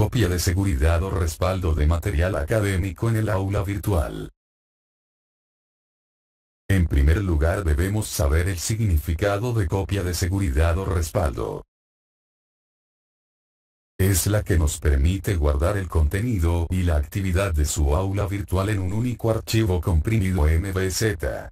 copia de seguridad o respaldo de material académico en el aula virtual. En primer lugar debemos saber el significado de copia de seguridad o respaldo. Es la que nos permite guardar el contenido y la actividad de su aula virtual en un único archivo comprimido MBZ.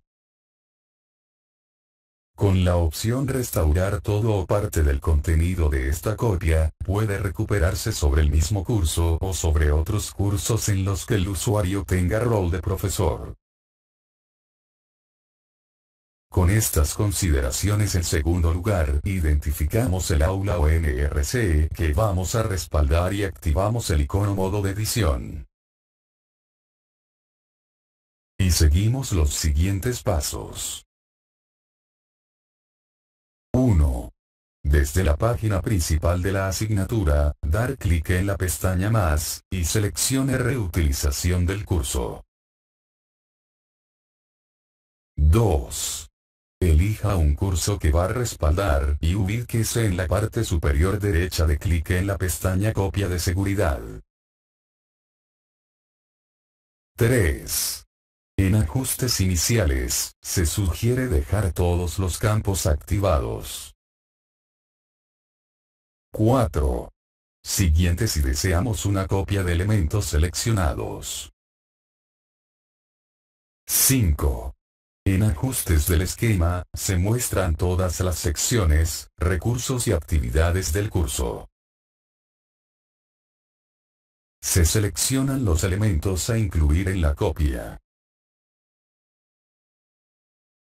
Con la opción restaurar todo o parte del contenido de esta copia, puede recuperarse sobre el mismo curso o sobre otros cursos en los que el usuario tenga rol de profesor. Con estas consideraciones en segundo lugar, identificamos el aula o NRC que vamos a respaldar y activamos el icono modo de edición. Y seguimos los siguientes pasos. 1. Desde la página principal de la asignatura, dar clic en la pestaña Más, y seleccione Reutilización del curso. 2. Elija un curso que va a respaldar y ubíquese en la parte superior derecha de clic en la pestaña Copia de seguridad. 3. En ajustes iniciales, se sugiere dejar todos los campos activados. 4. Siguiente si deseamos una copia de elementos seleccionados. 5. En ajustes del esquema, se muestran todas las secciones, recursos y actividades del curso. Se seleccionan los elementos a incluir en la copia.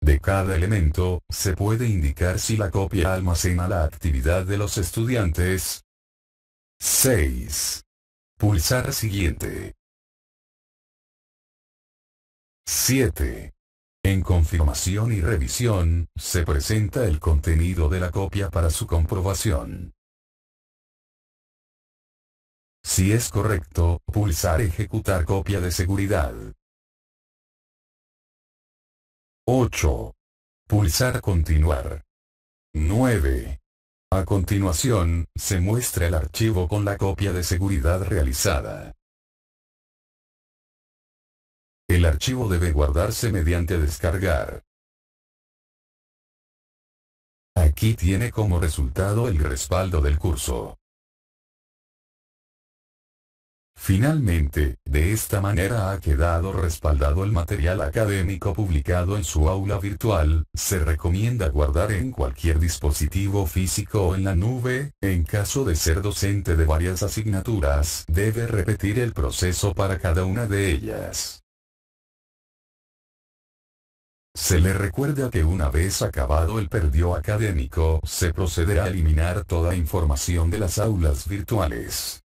De cada elemento, se puede indicar si la copia almacena la actividad de los estudiantes. 6. Pulsar siguiente. 7. En confirmación y revisión, se presenta el contenido de la copia para su comprobación. Si es correcto, pulsar Ejecutar copia de seguridad. 8. Pulsar continuar. 9. A continuación, se muestra el archivo con la copia de seguridad realizada. El archivo debe guardarse mediante descargar. Aquí tiene como resultado el respaldo del curso. Finalmente, de esta manera ha quedado respaldado el material académico publicado en su aula virtual, se recomienda guardar en cualquier dispositivo físico o en la nube, en caso de ser docente de varias asignaturas, debe repetir el proceso para cada una de ellas. Se le recuerda que una vez acabado el perdió académico, se procederá a eliminar toda información de las aulas virtuales.